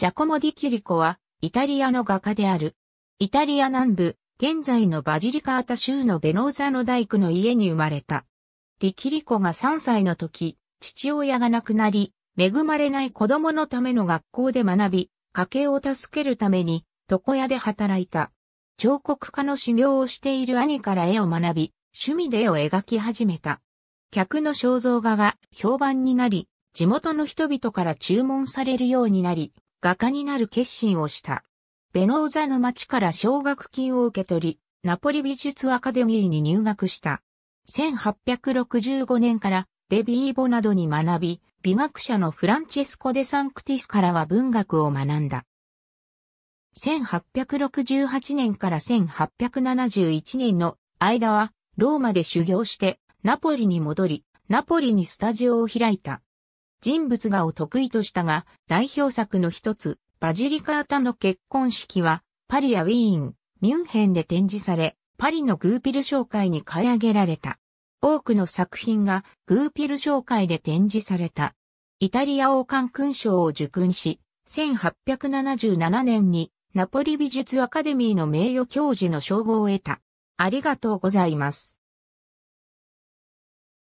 ジャコモ・ディ・キュリコは、イタリアの画家である。イタリア南部、現在のバジリカータ州のベノーザの大工の家に生まれた。ディ・キリコが3歳の時、父親が亡くなり、恵まれない子供のための学校で学び、家計を助けるために、床屋で働いた。彫刻家の修行をしている兄から絵を学び、趣味で絵を描き始めた。客の肖像画が評判になり、地元の人々から注文されるようになり、画家になる決心をした。ベノーザの町から奨学金を受け取り、ナポリ美術アカデミーに入学した。1865年からデビーボなどに学び、美学者のフランチェスコ・デ・サンクティスからは文学を学んだ。1868年から1871年の間はローマで修行してナポリに戻り、ナポリにスタジオを開いた。人物画を得意としたが、代表作の一つ、バジリカータの結婚式は、パリやウィーン、ミュンヘンで展示され、パリのグーピル商会に買い上げられた。多くの作品がグーピル商会で展示された。イタリア王冠勲章を受勲し、1877年にナポリ美術アカデミーの名誉教授の称号を得た。ありがとうございます。